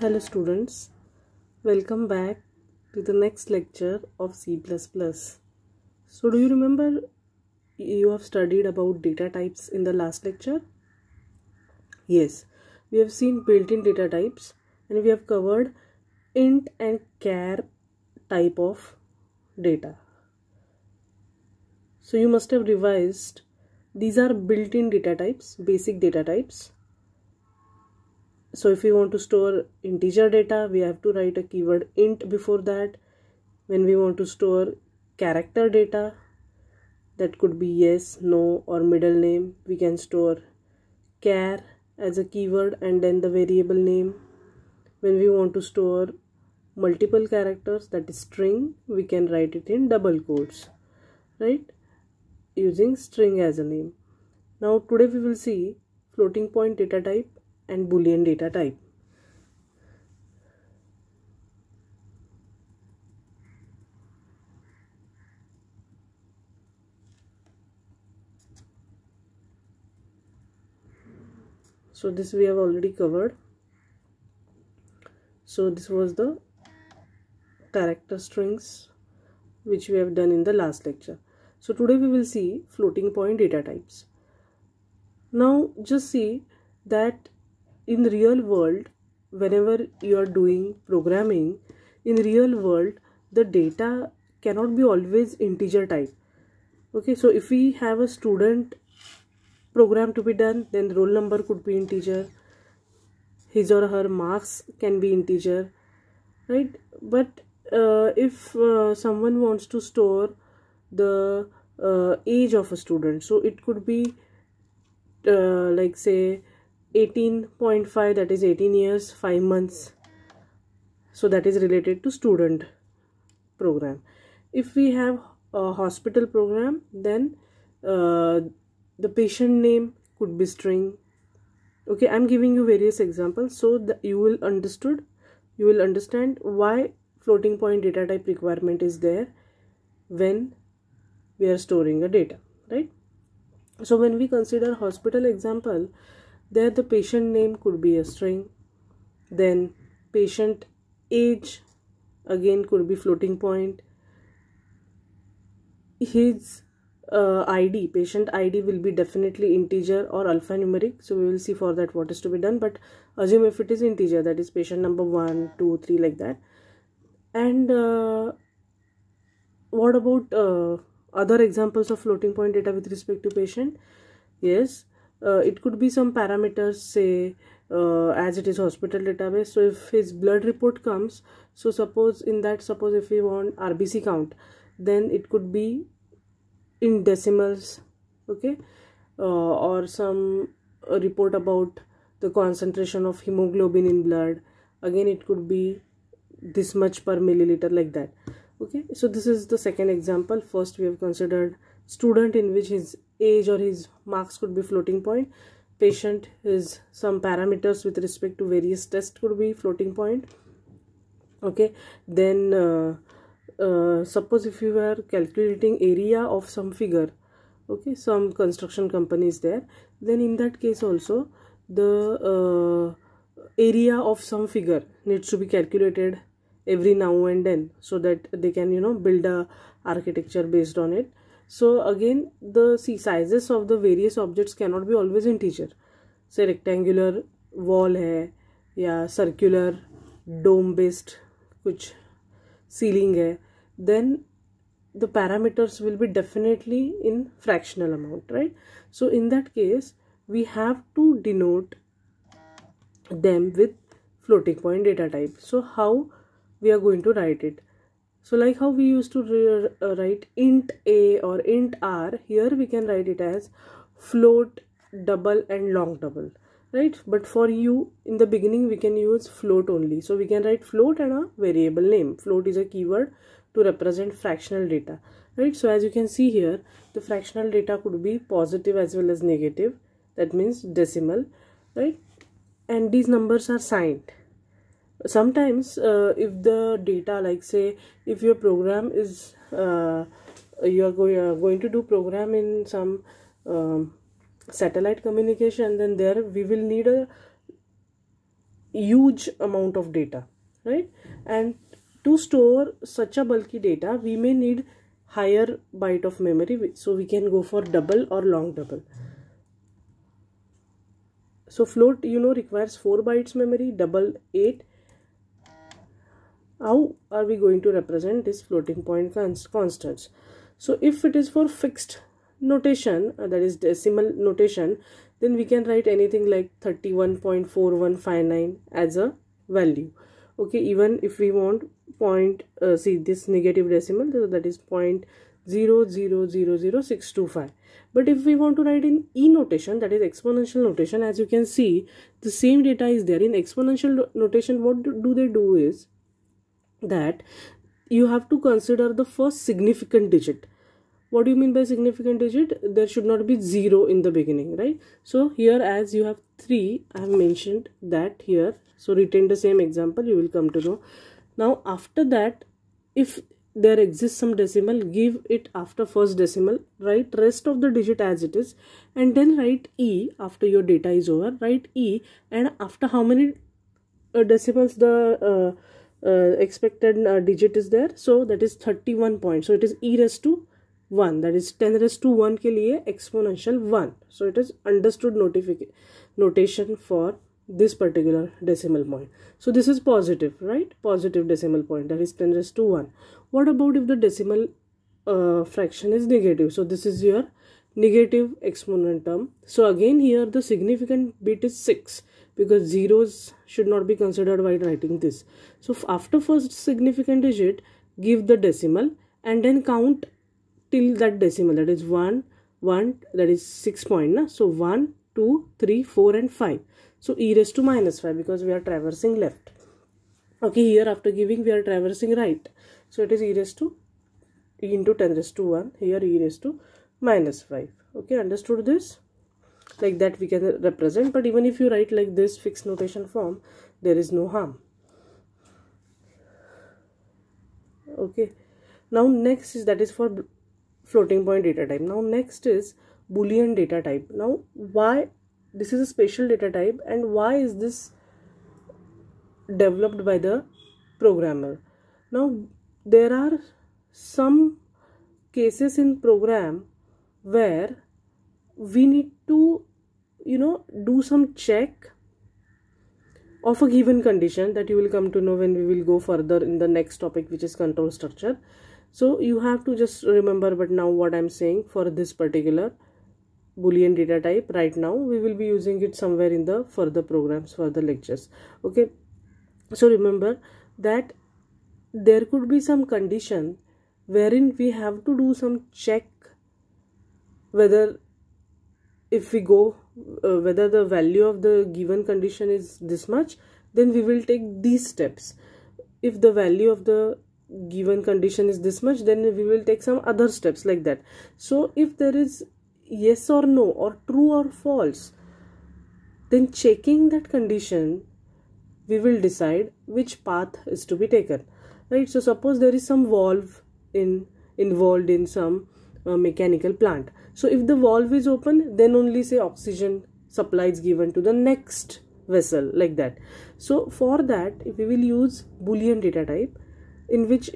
Hello students, welcome back to the next lecture of C++. So do you remember you have studied about data types in the last lecture? Yes, we have seen built-in data types and we have covered int and char type of data. So you must have revised these are built-in data types, basic data types so if we want to store integer data we have to write a keyword int before that when we want to store character data that could be yes no or middle name we can store char as a keyword and then the variable name when we want to store multiple characters that is string we can write it in double quotes right using string as a name now today we will see floating point data type and boolean data type. so this we have already covered so this was the character strings which we have done in the last lecture so today we will see floating point data types now just see that in real world whenever you are doing programming in real world the data cannot be always integer type okay so if we have a student program to be done then the roll number could be integer his or her marks can be integer right but uh, if uh, someone wants to store the uh, age of a student so it could be uh, like say 18.5 that is 18 years 5 months so that is related to student program if we have a hospital program then uh, the patient name could be string okay i'm giving you various examples so that you will understood you will understand why floating point data type requirement is there when we are storing a data right so when we consider hospital example there the patient name could be a string. Then patient age again could be floating point. His uh, ID, patient ID will be definitely integer or alphanumeric. So we will see for that what is to be done. But assume if it is integer, that is patient number 1, 2, 3 like that. And uh, what about uh, other examples of floating point data with respect to patient? Yes, uh, it could be some parameters say uh, as it is hospital database so if his blood report comes so suppose in that suppose if we want rbc count then it could be in decimals okay uh, or some uh, report about the concentration of hemoglobin in blood again it could be this much per milliliter like that okay so this is the second example first we have considered student in which his age or his marks could be floating point patient is some parameters with respect to various tests could be floating point okay then uh, uh, suppose if you were calculating area of some figure okay some construction company is there then in that case also the uh, area of some figure needs to be calculated every now and then so that they can you know build a architecture based on it so again the see, sizes of the various objects cannot be always integer. Say rectangular wall है या circular dome based which ceiling है then the parameters will be definitely in fractional amount right so in that case we have to denote them with floating point data type so how we are going to write it so like how we used to uh, write int a or int r, here we can write it as float, double and long double, right? But for you, in the beginning, we can use float only. So we can write float and a variable name. Float is a keyword to represent fractional data, right? So as you can see here, the fractional data could be positive as well as negative. That means decimal, right? And these numbers are signed sometimes uh, if the data like say if your program is uh, you are going, going to do program in some um, satellite communication then there we will need a huge amount of data right and to store such a bulky data we may need higher byte of memory so we can go for double or long double so float you know requires 4 bytes memory double 8 how are we going to represent this floating point constants so if it is for fixed notation uh, that is decimal notation then we can write anything like 31.4159 as a value okay even if we want point uh, see this negative decimal so that is point zero zero zero zero six two five but if we want to write in e notation that is exponential notation as you can see the same data is there in exponential notation what do, do they do is that you have to consider the first significant digit what do you mean by significant digit there should not be 0 in the beginning right so here as you have 3 i have mentioned that here so retain the same example you will come to know now after that if there exists some decimal give it after first decimal write rest of the digit as it is and then write e after your data is over write e and after how many uh, decimals the uh, uh, expected uh, digit is there so that is 31 point so it is e raised to 1 that is 10 raised to 1 ke liye exponential 1 so it is understood notation for this particular decimal point so this is positive right positive decimal point that is 10 raised to 1 what about if the decimal uh, fraction is negative so this is your negative exponent term so again here the significant bit is 6 because zeros should not be considered while writing this. So after first significant digit, give the decimal and then count till that decimal that is 1, 1 that is 6 point. Na? So 1, 2, 3, 4 and 5. So e raised to minus 5 because we are traversing left. Okay here after giving we are traversing right. So it is e raised to e into 10 raised to 1 here e raised to minus 5. Okay understood this? like that we can represent but even if you write like this fixed notation form there is no harm okay now next is that is for floating point data type now next is boolean data type now why this is a special data type and why is this developed by the programmer now there are some cases in program where we need to you know do some check of a given condition that you will come to know when we will go further in the next topic which is control structure so you have to just remember but now what i'm saying for this particular boolean data type right now we will be using it somewhere in the further programs for the lectures okay so remember that there could be some condition wherein we have to do some check whether if we go uh, whether the value of the given condition is this much then we will take these steps if the value of the given condition is this much then we will take some other steps like that so if there is yes or no or true or false then checking that condition we will decide which path is to be taken right so suppose there is some valve in involved in some mechanical plant. So if the valve is open, then only say oxygen supply is given to the next vessel like that. So for that, we will use Boolean data type in which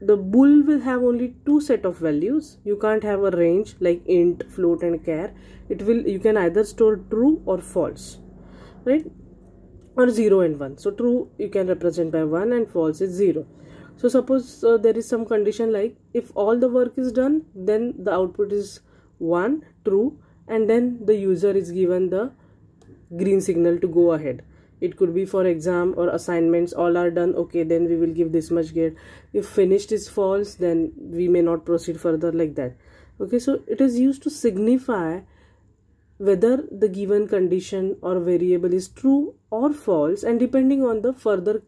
the bool will have only two set of values. You can't have a range like int, float and care. It will, you can either store true or false, right? Or 0 and 1. So true you can represent by 1 and false is 0 so suppose uh, there is some condition like if all the work is done then the output is 1 true and then the user is given the green signal to go ahead it could be for exam or assignments all are done okay then we will give this much gear. if finished is false then we may not proceed further like that okay so it is used to signify whether the given condition or variable is true or false and depending on the further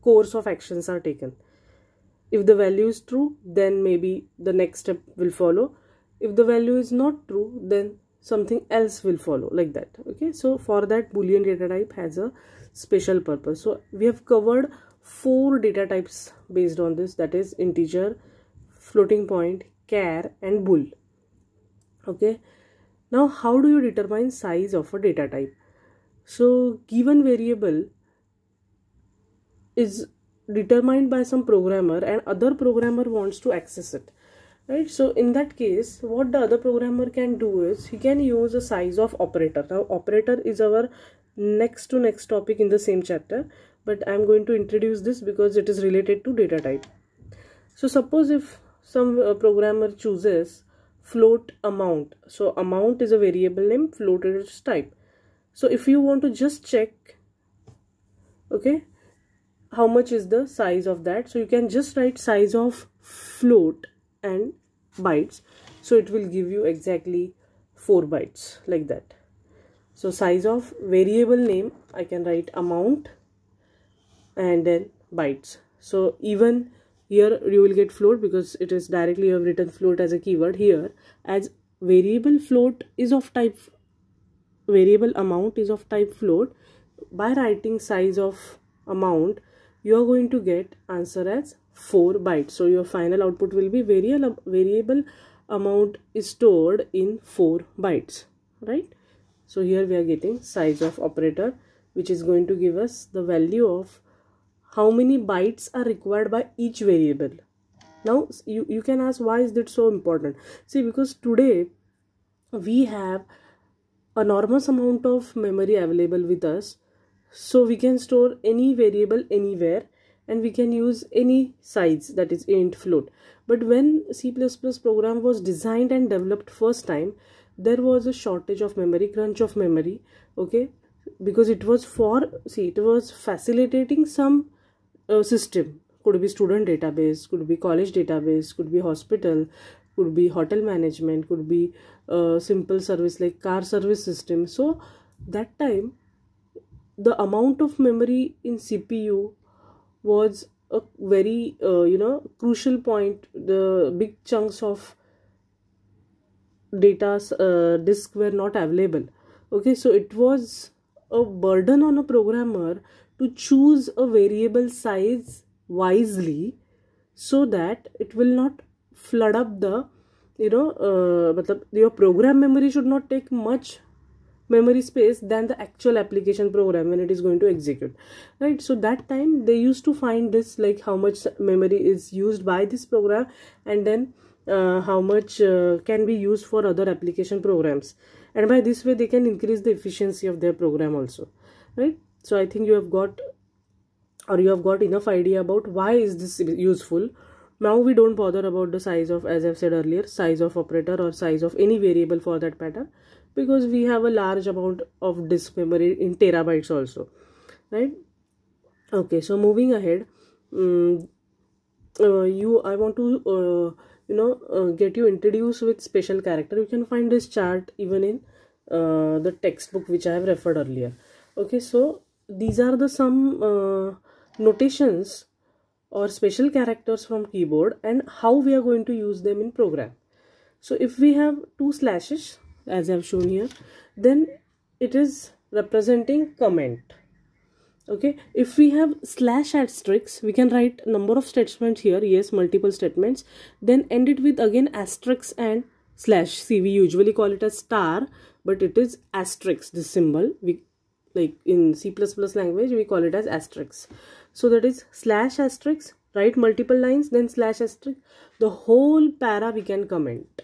course of actions are taken if the value is true, then maybe the next step will follow. If the value is not true, then something else will follow like that. Okay, so for that Boolean data type has a special purpose. So we have covered four data types based on this that is integer, floating point, care and bool. Okay, now how do you determine size of a data type? So given variable is determined by some programmer and other programmer wants to access it right so in that case what the other programmer can do is he can use a size of operator now operator is our next to next topic in the same chapter but i'm going to introduce this because it is related to data type so suppose if some uh, programmer chooses float amount so amount is a variable name float is type so if you want to just check okay how much is the size of that so you can just write size of float and bytes so it will give you exactly 4 bytes like that so size of variable name I can write amount and then bytes so even here you will get float because it is directly you have written float as a keyword here as variable float is of type variable amount is of type float by writing size of amount you are going to get answer as 4 bytes so your final output will be variable um, variable amount is stored in 4 bytes right so here we are getting size of operator which is going to give us the value of how many bytes are required by each variable now you, you can ask why is that so important see because today we have enormous amount of memory available with us so we can store any variable anywhere and we can use any size that is int float but when c++ program was designed and developed first time there was a shortage of memory crunch of memory okay because it was for see it was facilitating some uh, system could be student database could be college database could be hospital could be hotel management could be uh, simple service like car service system so that time the amount of memory in cpu was a very uh, you know crucial point the big chunks of data uh, disk were not available okay so it was a burden on a programmer to choose a variable size wisely so that it will not flood up the you know uh, your program memory should not take much memory space than the actual application program when it is going to execute right so that time they used to find this like how much memory is used by this program and then uh, how much uh, can be used for other application programs and by this way they can increase the efficiency of their program also right so i think you have got or you have got enough idea about why is this useful now we don't bother about the size of as i've said earlier size of operator or size of any variable for that matter because we have a large amount of disk memory in terabytes also right okay so moving ahead um, uh, you i want to uh, you know uh, get you introduced with special character you can find this chart even in uh, the textbook which i have referred earlier okay so these are the some uh, notations or special characters from keyboard and how we are going to use them in program so if we have two slashes as I have shown here then it is representing comment okay if we have slash asterisks we can write number of statements here yes multiple statements then end it with again asterisks and slash see we usually call it a star but it is asterisks. this symbol we like in c++ language we call it as asterisks. so that is slash asterisks. write multiple lines then slash asterisk the whole para we can comment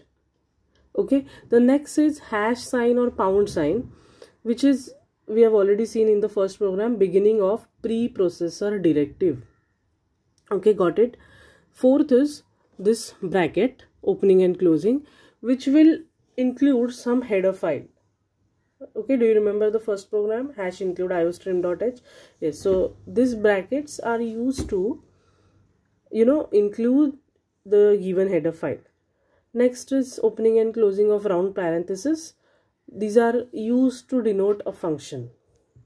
okay the next is hash sign or pound sign which is we have already seen in the first program beginning of preprocessor directive okay got it fourth is this bracket opening and closing which will include some header file okay do you remember the first program hash include iostream.h yes so these brackets are used to you know include the given header file Next is opening and closing of round parentheses. These are used to denote a function.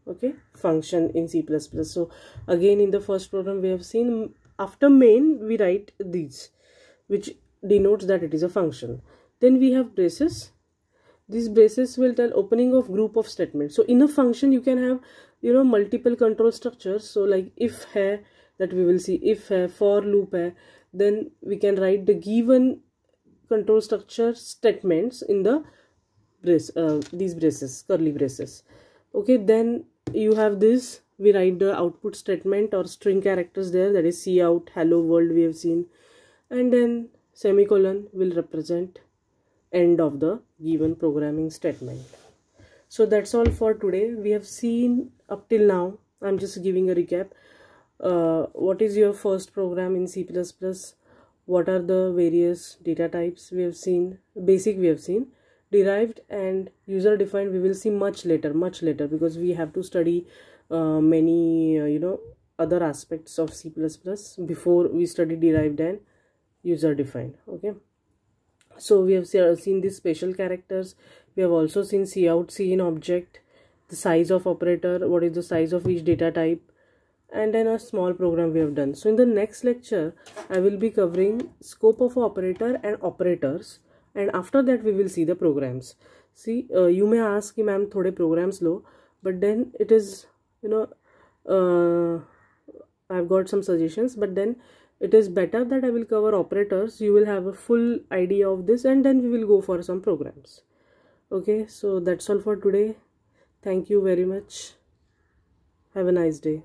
Okay, function in C++. So again in the first program we have seen after main we write these which denotes that it is a function. Then we have braces. These braces will tell opening of group of statements. So in a function you can have you know multiple control structures. So like if hai that we will see if hai, for loop hai, then we can write the given control structure statements in the brace uh, these braces curly braces okay then you have this we write the output statement or string characters there that is see out hello world we have seen and then semicolon will represent end of the given programming statement so that's all for today we have seen up till now i'm just giving a recap uh, what is your first program in c++ what are the various data types we have seen basic we have seen derived and user defined we will see much later much later because we have to study uh, many uh, you know other aspects of c++ before we study derived and user defined okay so we have seen these special characters we have also seen c out c in object the size of operator what is the size of each data type and then a small program we have done. So in the next lecture, I will be covering scope of operator and operators and after that we will see the programs. See, uh, you may ask, ma'am, thode programs low, but then it is, you know, uh, I've got some suggestions, but then it is better that I will cover operators. You will have a full idea of this and then we will go for some programs. Okay, so that's all for today. Thank you very much. Have a nice day.